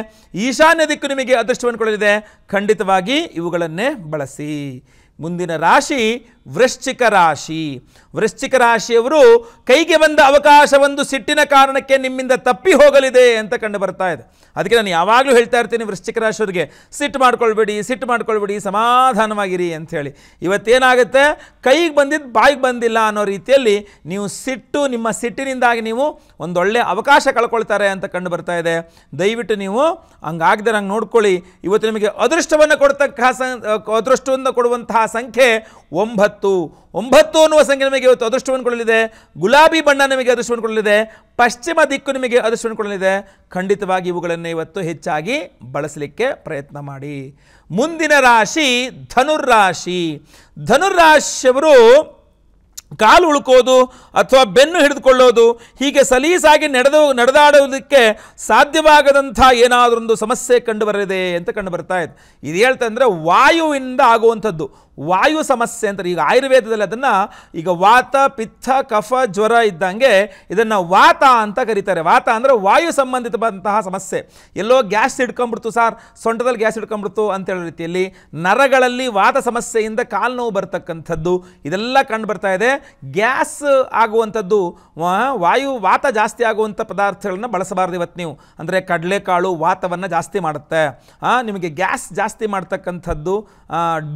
ಈಶಾನ್ಯ ದಿಕ್ಕು ನಿಮಗೆ ಅದೃಷ್ಟವನ್ನು ಕೊಡಲಿದೆ ಖಂಡಿತವಾಗಿ ಇವುಗಳನ್ನೇ ಬಳಸಿ ಮುಂದಿನ ರಾಶಿ ವೃಶ್ಚಿಕ ರಾಶಿ ವೃಶ್ಚಿಕ ರಾಶಿಯವರು ಕೈಗೆ ಬಂದ ಅವಕಾಶವೊಂದು ಸಿಟ್ಟಿನ ಕಾರಣಕ್ಕೆ ನಿಮ್ಮಿಂದ ತಪ್ಪಿ ಹೋಗಲಿದೆ ಅಂತ ಕಂಡು ಬರ್ತಾ ಇದೆ ಅದಕ್ಕೆ ನಾನು ಯಾವಾಗಲೂ ಹೇಳ್ತಾ ಇರ್ತೀನಿ ವೃಶ್ಚಿಕ ರಾಶಿಯವರಿಗೆ ಸಿಟ್ಟು ಮಾಡ್ಕೊಳ್ಬೇಡಿ ಸಿಟ್ಟು ಮಾಡ್ಕೊಳ್ಬೇಡಿ ಸಮಾಧಾನವಾಗಿರಿ ಅಂಥೇಳಿ ಇವತ್ತೇನಾಗುತ್ತೆ ಕೈಗೆ ಬಂದಿದ್ದು ಬಾಯಿಗೆ ಬಂದಿಲ್ಲ ಅನ್ನೋ ರೀತಿಯಲ್ಲಿ ನೀವು ಸಿಟ್ಟು ನಿಮ್ಮ ಸಿಟ್ಟಿನಿಂದಾಗಿ ನೀವು ಒಂದೊಳ್ಳೆ ಅವಕಾಶ ಕಳ್ಕೊಳ್ತಾರೆ ಅಂತ ಕಂಡು ಬರ್ತಾ ಇದೆ ದಯವಿಟ್ಟು ನೀವು ಹಂಗಾಗದೆ ನಂಗೆ ನೋಡ್ಕೊಳ್ಳಿ ಇವತ್ತು ನಿಮಗೆ ಅದೃಷ್ಟವನ್ನು ಕೊಡ್ತಕ್ಕ ಸಂ ಅದೃಷ್ಟವನ್ನು ಕೊಡುವಂತಹ ಸಂಖ್ಯೆ ಒಂಬತ್ತು ಒಂಬತ್ತು ಅನ್ನುವ ಸಂಖ್ಯೆ ನಿಮಗೆ ಇವತ್ತು ಅದೃಷ್ಟವನ್ನು ಕೊಡಲಿದೆ ಗುಲಾಬಿ ಬಣ್ಣ ನಿಮಗೆ ಅದೃಷ್ಟವನ್ನು ಕೊಡಲಿದೆ ಪಶ್ಚಿಮ ದಿಕ್ಕು ನಿಮಗೆ ಅದೃಷ್ಟವನ್ನು ಕೊಡಲಿದೆ ಖಂಡಿತವಾಗಿ ಇವುಗಳನ್ನು ಇವತ್ತು ಹೆಚ್ಚಾಗಿ ಬಳಸಲಿಕ್ಕೆ ಪ್ರಯತ್ನ ಮಾಡಿ ಮುಂದಿನ ರಾಶಿ ಧನುರ್ರಾಶಿ ಧನುರ್ರಾಶಿಯವರು ಕಾಲು ಉಳ್ಕೋದು ಅಥವಾ ಬೆನ್ನು ಹಿಡಿದುಕೊಳ್ಳೋದು ಹೀಗೆ ಸಲೀಸಾಗಿ ನಡೆದು ನಡೆದಾಡೋದಕ್ಕೆ ಸಾಧ್ಯವಾಗದಂಥ ಏನಾದರೊಂದು ಸಮಸ್ಯೆ ಕಂಡುಬರಲಿದೆ ಅಂತ ಕಂಡು ಬರ್ತಾ ಇದೆ ಇದು ಹೇಳ್ತಂದರೆ ಅಂದರೆ ವಾಯುವಿಂದ ಆಗುವಂಥದ್ದು ವಾಯು ಸಮಸ್ಯೆ ಅಂತಾರೆ ಈಗ ಆಯುರ್ವೇದದಲ್ಲಿ ಅದನ್ನು ಈಗ ವಾತ ಪಿತ್ತ ಕಫ ಜ್ವರ ಇದ್ದಂಗೆ ಇದನ್ನು ವಾತ ಅಂತ ಕರೀತಾರೆ ವಾತ ಅಂದರೆ ವಾಯು ಸಂಬಂಧಿತವಾದಂತಹ ಸಮಸ್ಯೆ ಎಲ್ಲೋ ಗ್ಯಾಸ್ ಹಿಡ್ಕೊಂಬಿಡ್ತು ಸರ್ ಸೊಂಟದಲ್ಲಿ ಗ್ಯಾಸ್ ಹಿಡ್ಕೊಂಡ್ಬಿಡ್ತು ಅಂತ ಹೇಳೋ ರೀತಿಯಲ್ಲಿ ನರಗಳಲ್ಲಿ ವಾತ ಸಮಸ್ಯೆಯಿಂದ ಕಾಲು ನೋವು ಬರ್ತಕ್ಕಂಥದ್ದು ಇದೆಲ್ಲ ಕಂಡು ಬರ್ತಾ ಇದೆ ಗ್ಯಾಸ್ ಆಗುವಂಥದ್ದು ವಾಯು ವಾತ ಜಾಸ್ತಿ ಆಗುವಂಥ ಪದಾರ್ಥಗಳನ್ನು ಬಳಸಬಾರ್ದು ಇವತ್ತು ನೀವು ಅಂದರೆ ಕಡಲೆಕಾಳು ವಾತವನ್ನು ಜಾಸ್ತಿ ಮಾಡುತ್ತೆ ನಿಮಗೆ ಗ್ಯಾಸ್ ಜಾಸ್ತಿ ಮಾಡ್ತಕ್ಕಂಥದ್ದು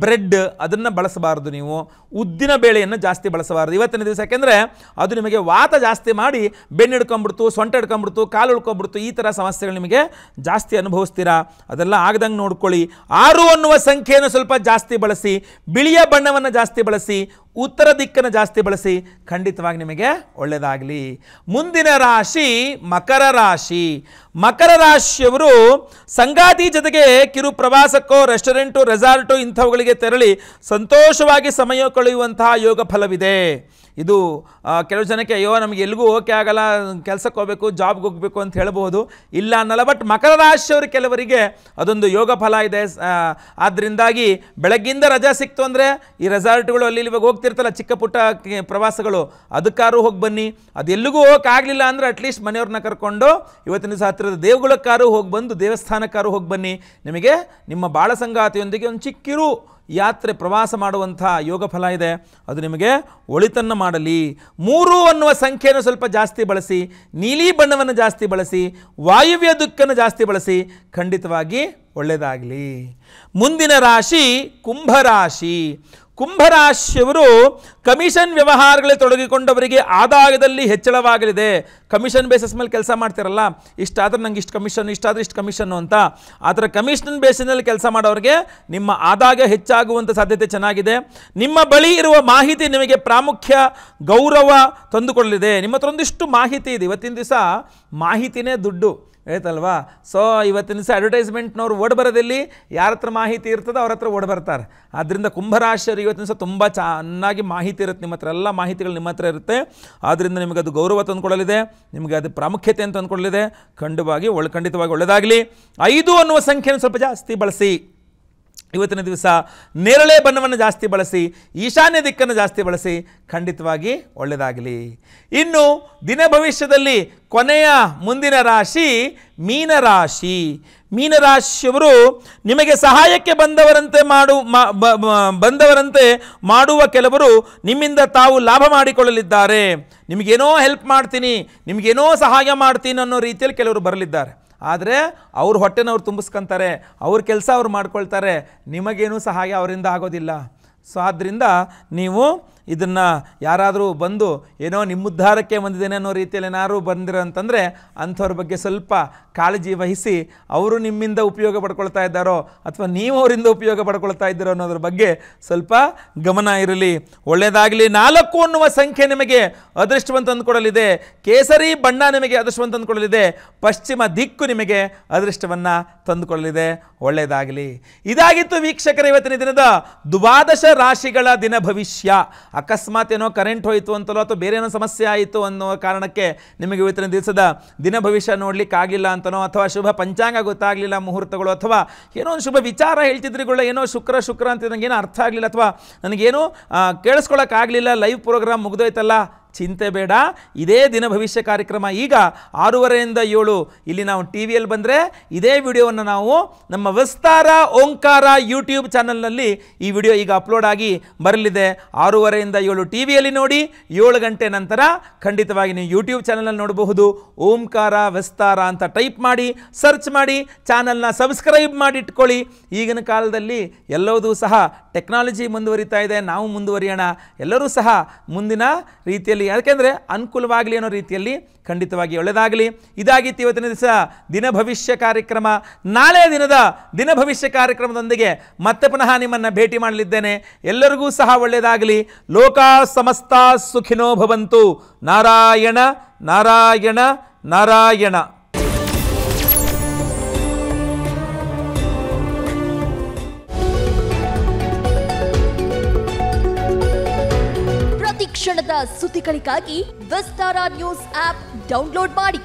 ಬ್ರೆಡ್ ಅದು ಅದನ್ನು ಬಳಸಬಾರ್ದು ನೀವು ಉದ್ದಿನ ಬೇಳೆಯನ್ನು ಜಾಸ್ತಿ ಬಳಸಬಾರ್ದು ಇವತ್ತಿನ ದಿವಸ ಯಾಕೆಂದರೆ ಅದು ನಿಮಗೆ ವಾತ ಜಾಸ್ತಿ ಮಾಡಿ ಬೆಣ್ಣೆ ಹಿಡ್ಕೊಂಬಿಡ್ತು ಸೊಂಟ ಹಿಡ್ಕೊಂಬಿಡ್ತು ಕಾಲು ಉಳ್ಕೊಂಬಿಡ್ತು ಈ ಥರ ಸಮಸ್ಯೆಗಳು ನಿಮಗೆ ಜಾಸ್ತಿ ಅನುಭವಿಸ್ತೀರಾ ಅದೆಲ್ಲ ಆಗದಂಗೆ ನೋಡ್ಕೊಳ್ಳಿ ಆರು ಅನ್ನುವ ಸಂಖ್ಯೆಯನ್ನು ಸ್ವಲ್ಪ ಜಾಸ್ತಿ ಬಳಸಿ ಬಿಳಿಯ ಬಣ್ಣವನ್ನು ಜಾಸ್ತಿ ಬಳಸಿ ಉತ್ತರ ದಿಕ್ಕನ್ನು ಜಾಸ್ತಿ ಬಳಸಿ ಖಂಡಿತವಾಗಿ ನಿಮಗೆ ಒಳ್ಳೆಯದಾಗಲಿ ಮುಂದಿನ ರಾಶಿ ಮಕರ ರಾಶಿ ಮಕರ ರಾಶಿಯವರು ಸಂಗಾತಿ ಜೊತೆಗೆ ಕಿರು ಪ್ರವಾಸಕ್ಕೋ ರೆಸ್ಟೋರೆಂಟು ರೆಸಾರ್ಟು ಇಂಥವುಗಳಿಗೆ ತೆರಳಿ ಸಂತೋಷವಾಗಿ ಸಮಯ ಕಳೆಯುವಂತಹ ಯೋಗ ಫಲವಿದೆ ಇದು ಕೆಲವು ಜನಕ್ಕೆ ಅಯ್ಯೋ ನಮಗೆ ಎಲ್ಲಿಗೂ ಓಕೆ ಆಗಲ್ಲ ಕೆಲಸಕ್ಕೆ ಹೋಗಬೇಕು ಜಾಬ್ಗೆ ಹೋಗಬೇಕು ಅಂತ ಹೇಳ್ಬೋದು ಇಲ್ಲ ಅನ್ನಲ್ಲ ಬಟ್ ಮಕರ ರಾಶಿಯವರು ಕೆಲವರಿಗೆ ಅದೊಂದು ಯೋಗ ಫಲ ಇದೆ ಆದ್ದರಿಂದಾಗಿ ಬೆಳಗ್ಗಿಂದ ರಜಾ ಸಿಕ್ತು ಅಂದರೆ ಈ ರೆಸಾರ್ಟ್ಗಳು ಅಲ್ಲಿ ಇವಾಗ ಹೋಗ್ತಿರ್ತಲ್ಲ ಚಿಕ್ಕ ಪುಟ್ಟ ಪ್ರವಾಸಗಳು ಅದಕ್ಕಾರು ಹೋಗಿ ಬನ್ನಿ ಅದೆಲ್ಲಿಗೂ ಹೋಗಕ್ಕೆ ಆಗಲಿಲ್ಲ ಅಂದರೆ ಅಟ್ಲೀಸ್ಟ್ ಮನೆಯವ್ರನ್ನ ಕರ್ಕೊಂಡು ಇವತ್ತಿನ ದಿವಸ ಹತ್ತಿರದ ದೇವಗಳಕ್ಕಾರು ಹೋಗಿ ಬಂದು ದೇವಸ್ಥಾನಕ್ಕಾರು ಹೋಗಿ ಬನ್ನಿ ನಿಮಗೆ ನಿಮ್ಮ ಬಾಳ ಸಂಗಾತಿಯೊಂದಿಗೆ ಒಂದು ಚಿಕ್ಕಿರು ಯಾತ್ರೆ ಪ್ರವಾಸ ಮಾಡುವಂಥ ಯೋಗ ಫಲ ಇದೆ ಅದು ನಿಮಗೆ ಒಳಿತನ್ನು ಮಾಡಲಿ ಮೂರು ಅನ್ನುವ ಸಂಖ್ಯೆಯನ್ನು ಸ್ವಲ್ಪ ಜಾಸ್ತಿ ಬಳಸಿ ನೀಲಿ ಬಣ್ಣವನ್ನು ಜಾಸ್ತಿ ಬಳಸಿ ವಾಯುವ್ಯ ದುಃಖನ್ನು ಜಾಸ್ತಿ ಬಳಸಿ ಖಂಡಿತವಾಗಿ ಒಳ್ಳೆಯದಾಗಲಿ ಮುಂದಿನ ರಾಶಿ ಕುಂಭರಾಶಿ ಕುಂಭರಾಶಿಯವರು ಕಮಿಷನ್ ವ್ಯವಹಾರಗಳಲ್ಲಿ ತೊಡಗಿಕೊಂಡವರಿಗೆ ಆದಾಯದಲ್ಲಿ ಹೆಚ್ಚಳವಾಗಲಿದೆ ಕಮಿಷನ್ ಬೇಸಿಸ್ ಮೇಲೆ ಕೆಲಸ ಮಾಡ್ತಿರಲ್ಲ ಇಷ್ಟಾದರೂ ನಂಗೆ ಇಷ್ಟು ಕಮಿಷನ್ ಇಷ್ಟಾದರೂ ಇಷ್ಟು ಕಮಿಷನ್ನು ಅಂತ ಆ ಥರ ಕಮಿಷನ್ ಬೇಸಿನಲ್ಲಿ ಕೆಲಸ ಮಾಡೋರಿಗೆ ನಿಮ್ಮ ಆದಾಯ ಹೆಚ್ಚಾಗುವಂಥ ಸಾಧ್ಯತೆ ಚೆನ್ನಾಗಿದೆ ನಿಮ್ಮ ಬಳಿ ಇರುವ ಮಾಹಿತಿ ನಿಮಗೆ ಪ್ರಾಮುಖ್ಯ ಗೌರವ ತಂದುಕೊಳ್ಳಲಿದೆ ನಿಮ್ಮ ಹತ್ರ ಒಂದಿಷ್ಟು ಮಾಹಿತಿ ಇದೆ ಇವತ್ತಿನ ದಿವಸ ಮಾಹಿತಿನೇ ದುಡ್ಡು ಆಯ್ತಲ್ವಾ ಸೊ ಇವತ್ತಿನ ದಿವಸ ಅಡ್ವರ್ಟೈಸ್ಮೆಂಟ್ನವ್ರು ಓಡ್ ಬರೋದಲ್ಲಿ ಯಾರ ಹತ್ರ ಮಾಹಿತಿ ಇರ್ತದೋ ಅವ್ರ ಹತ್ರ ಓಡ್ ಬರ್ತಾರೆ ಆದ್ದರಿಂದ ಕುಂಭರಾಶಿಯರು ಇವತ್ತಿನ ದಿವಸ ತುಂಬ ಚೆನ್ನಾಗಿ ಮಾಹಿತಿ ಇರುತ್ತೆ ನಿಮ್ಮ ಹತ್ರ ಎಲ್ಲ ಮಾಹಿತಿಗಳು ನಿಮ್ಮ ಹತ್ರ ಇರುತ್ತೆ ಆದ್ದರಿಂದ ನಿಮಗೆ ಅದು ಗೌರವ ತಂದುಕೊಡಲಿದೆ ನಿಮಗೆ ಅದು ಪ್ರಾಮುಖ್ಯತೆ ಅಂತ ತಂದುಕೊಡಲಿದೆ ಖಂಡವಾಗಿ ಒಳ್ಳೆ ಖಂಡಿತವಾಗಿ ಒಳ್ಳೆಯದಾಗಲಿ ಐದು ಅನ್ನುವ ಸಂಖ್ಯೆಯನ್ನು ಸ್ವಲ್ಪ ಜಾಸ್ತಿ ಬಳಸಿ ಇವತ್ತಿನ ದಿವಸ ನೇರಳೆ ಬಣ್ಣವನ್ನು ಜಾಸ್ತಿ ಬಳಸಿ ಈಶಾನ್ಯ ದಿಕ್ಕನ್ನು ಜಾಸ್ತಿ ಬಳಸಿ ಖಂಡಿತವಾಗಿ ಒಳ್ಳೆಯದಾಗಲಿ ಇನ್ನು ದಿನ ಭವಿಷ್ಯದಲ್ಲಿ ಕೊನೆಯ ಮುಂದಿನ ರಾಶಿ ಮೀನರಾಶಿ ಮೀನರಾಶಿಯವರು ನಿಮಗೆ ಸಹಾಯಕ್ಕೆ ಬಂದವರಂತೆ ಮಾಡು ಬಂದವರಂತೆ ಮಾಡುವ ಕೆಲವರು ನಿಮ್ಮಿಂದ ತಾವು ಲಾಭ ಮಾಡಿಕೊಳ್ಳಲಿದ್ದಾರೆ ನಿಮಗೇನೋ ಹೆಲ್ಪ್ ಮಾಡ್ತೀನಿ ನಿಮಗೇನೋ ಸಹಾಯ ಮಾಡ್ತೀನಿ ಅನ್ನೋ ರೀತಿಯಲ್ಲಿ ಕೆಲವರು ಬರಲಿದ್ದಾರೆ ಆದರೆ ಅವ್ರ ಹೊಟ್ಟೆನವ್ರು ಅವ್ರು ತುಂಬಿಸ್ಕೊತಾರೆ ಅವ್ರ ಕೆಲಸ ಅವ್ರು ಮಾಡ್ಕೊಳ್ತಾರೆ ಸಹ ಸಹಾಯ ಅವರಿಂದ ಆಗೋದಿಲ್ಲ ಸೊ ಆದ್ದರಿಂದ ನೀವು ಇದನ್ನು ಯಾರಾದರೂ ಬಂದು ಏನೋ ನಿಮ್ಮ ಉದ್ಧಾರಕ್ಕೆ ಬಂದಿದ್ದೇನೆ ಅನ್ನೋ ರೀತಿಯಲ್ಲಿ ಏನಾದರೂ ಬಂದಿರೋ ಅಂತಂದರೆ ಅಂಥವ್ರ ಬಗ್ಗೆ ಸ್ವಲ್ಪ ಕಾಳಜಿ ವಹಿಸಿ ಅವರು ನಿಮ್ಮಿಂದ ಉಪಯೋಗ ಪಡ್ಕೊಳ್ತಾ ಇದ್ದಾರೋ ಅಥವಾ ನೀವು ಅವರಿಂದ ಉಪಯೋಗ ಪಡ್ಕೊಳ್ತಾ ಇದ್ದೀರೋ ಅನ್ನೋದ್ರ ಬಗ್ಗೆ ಸ್ವಲ್ಪ ಗಮನ ಇರಲಿ ಒಳ್ಳೆಯದಾಗಲಿ ನಾಲ್ಕು ಅನ್ನುವ ಸಂಖ್ಯೆ ನಿಮಗೆ ಅದೃಷ್ಟವಂತ ತಂದುಕೊಡಲಿದೆ ಕೇಸರಿ ಬಣ್ಣ ನಿಮಗೆ ಅದೃಷ್ಟವಂತ ತಂದುಕೊಡಲಿದೆ ಪಶ್ಚಿಮ ದಿಕ್ಕು ನಿಮಗೆ ಅದೃಷ್ಟವನ್ನು ತಂದುಕೊಳ್ಳಲಿದೆ ಒಳ್ಳೆಯದಾಗಲಿ ಇದಾಗಿತ್ತು ವೀಕ್ಷಕರ ಇವತ್ತಿನ ದಿನದ ದ್ವಾದಶ ರಾಶಿಗಳ ದಿನ ಭವಿಷ್ಯ ಅಕಸ್ಮಾತ್ ಏನೋ ಕರೆಂಟ್ ಹೋಯಿತು ಅಂತಲೋ ಅಥವಾ ಬೇರೆ ಏನೋ ಸಮಸ್ಯೆ ಆಯಿತು ಅನ್ನೋ ಕಾರಣಕ್ಕೆ ನಿಮಗೆ ಇವತ್ತಿನ ದಿವಸದ ದಿನ ಭವಿಷ್ಯ ನೋಡಲಿಕ್ಕಾಗಿಲ್ಲ ಅಂತನೋ ಅಥವಾ ಶುಭ ಪಂಚಾಂಗ ಗೊತ್ತಾಗಲಿಲ್ಲ ಮುಹೂರ್ತಗಳು ಅಥವಾ ಏನೋ ಒಂದು ಶುಭ ವಿಚಾರ ಹೇಳ್ತಿದ್ರಿಗಳ ಏನೋ ಶುಕ್ರ ಶುಕ್ರ ಅಂತ ನನಗೇನು ಅರ್ಥ ಆಗಲಿಲ್ಲ ಅಥವಾ ನನಗೇನು ಕೇಳಿಸ್ಕೊಳಕ್ಕಾಗಲಿಲ್ಲ ಲೈವ್ ಪ್ರೋಗ್ರಾಮ್ ಮುಗಿದೋಯ್ತಲ್ಲ ಚಿಂತೆ ಬೇಡ ಇದೇ ದಿನ ಭವಿಷ್ಯ ಕಾರ್ಯಕ್ರಮ ಈಗ ಆರೂವರೆಯಿಂದ ಏಳು ಇಲ್ಲಿ ನಾವು ಟಿ ವಿಯಲ್ಲಿ ಬಂದರೆ ಇದೇ ವಿಡಿಯೋವನ್ನು ನಾವು ನಮ್ಮ ವಿಸ್ತಾರ ಓಂಕಾರ ಯೂಟ್ಯೂಬ್ ಚಾನಲ್ನಲ್ಲಿ ಈ ವಿಡಿಯೋ ಈಗ ಅಪ್ಲೋಡ್ ಆಗಿ ಬರಲಿದೆ ಆರೂವರೆಯಿಂದ ಏಳು ಟಿ ವಿಯಲ್ಲಿ ನೋಡಿ ಏಳು ಗಂಟೆ ನಂತರ ಖಂಡಿತವಾಗಿ ನೀವು ಯೂಟ್ಯೂಬ್ ಚಾನಲ್ನಲ್ಲಿ ನೋಡಬಹುದು ಓಂಕಾರ ವಿಸ್ತಾರ ಅಂತ ಟೈಪ್ ಮಾಡಿ ಸರ್ಚ್ ಮಾಡಿ ಚಾನಲ್ನ ಸಬ್ಸ್ಕ್ರೈಬ್ ಮಾಡಿ ಇಟ್ಕೊಳ್ಳಿ ಈಗಿನ ಕಾಲದಲ್ಲಿ ಎಲ್ಲವೂ ಸಹ ಟೆಕ್ನಾಲಜಿ ಮುಂದುವರಿತಾ ಇದೆ ನಾವು ಮುಂದುವರಿಯೋಣ ಎಲ್ಲರೂ ಸಹ ಮುಂದಿನ ರೀತಿಯಲ್ಲಿ ಯಾಕೆಂದ್ರೆ ಯಾಕೆಂದರೆ ಅನುಕೂಲವಾಗಲಿ ಅನ್ನೋ ರೀತಿಯಲ್ಲಿ ಖಂಡಿತವಾಗಿ ಒಳ್ಳೆಯದಾಗಲಿ ಇದಾಗಿತ್ತು ಇವತ್ತಿನ ದಿವಸ ದಿನ ಭವಿಷ್ಯ ಕಾರ್ಯಕ್ರಮ ನಾಳೆ ದಿನದ ದಿನ ಭವಿಷ್ಯ ಕಾರ್ಯಕ್ರಮದೊಂದಿಗೆ ಮತ್ತೆ ಪುನಃ ನಿಮ್ಮನ್ನು ಭೇಟಿ ಮಾಡಲಿದ್ದೇನೆ ಎಲ್ಲರಿಗೂ ಸಹ ಒಳ್ಳೆಯದಾಗಲಿ ಲೋಕ ಸಮಸ್ತ ಸುಖಿನೋ ಭವಂತು ನಾರಾಯಣ ನಾರಾಯಣ ನಾರಾಯಣ ತಕ್ಷಣದ ಸುದ್ದಿಗಳಿಗಾಗಿ ವಿಸ್ತಾರ ನ್ಯೂಸ್ ಆಪ್ ಡೌನ್ಲೋಡ್ ಮಾಡಿ